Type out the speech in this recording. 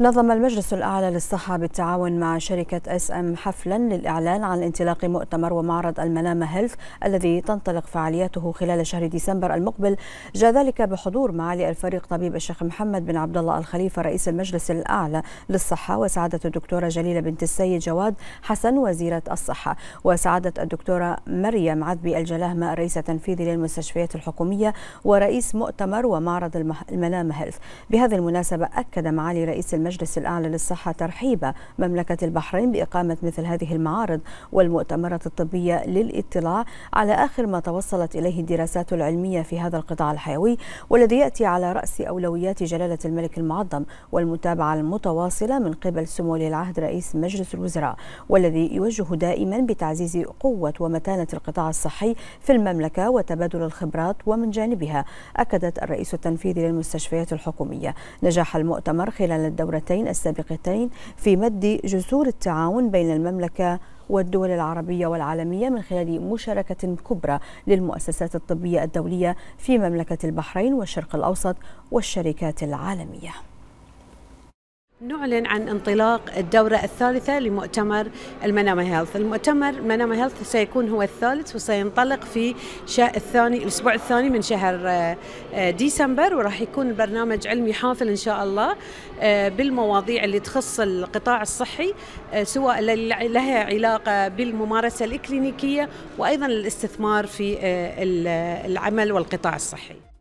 نظم المجلس الأعلى للصحة بالتعاون مع شركة اس ام حفلا للإعلان عن انطلاق مؤتمر ومعرض المنامة هيلث الذي تنطلق فعالياته خلال شهر ديسمبر المقبل جاء ذلك بحضور معالي الفريق طبيب الشيخ محمد بن عبد الله الخليفة رئيس المجلس الأعلى للصحة وسعادة الدكتورة جليلة بنت السيد جواد حسن وزيرة الصحة وسعادة الدكتورة مريم عذبي الجلاهمة رئيسة تنفيذي للمستشفيات الحكومية ورئيس مؤتمر ومعرض المنامة هيلث بهذه المناسبة أكد معالي رئيس المجلس الأعلى للصحة ترحيب مملكة البحرين بإقامة مثل هذه المعارض والمؤتمرات الطبية للاطلاع على آخر ما توصلت إليه الدراسات العلمية في هذا القطاع الحيوي والذي يأتي على رأس أولويات جلالة الملك المعظم والمتابعة المتواصلة من قبل سمو ولي العهد رئيس مجلس الوزراء والذي يوجه دائما بتعزيز قوة ومتانة القطاع الصحي في المملكة وتبادل الخبرات ومن جانبها أكدت الرئيس التنفيذي للمستشفيات الحكومية نجاح المؤتمر خلال الدورة الدورتين السابقتين في مد جسور التعاون بين المملكة والدول العربية والعالمية من خلال مشاركة كبرى للمؤسسات الطبية الدولية في مملكة البحرين والشرق الأوسط والشركات العالمية نعلن عن انطلاق الدورة الثالثة لمؤتمر المنامة هيلث المؤتمر المنامة هيلث سيكون هو الثالث وسينطلق في شاء الثاني الأسبوع الثاني من شهر آه، آه، ديسمبر وراح يكون البرنامج علمي حافل إن شاء الله آه، بالمواضيع اللي تخص القطاع الصحي سواء لها علاقة بالممارسة الإكلينيكية وأيضا الاستثمار في العمل والقطاع الصحي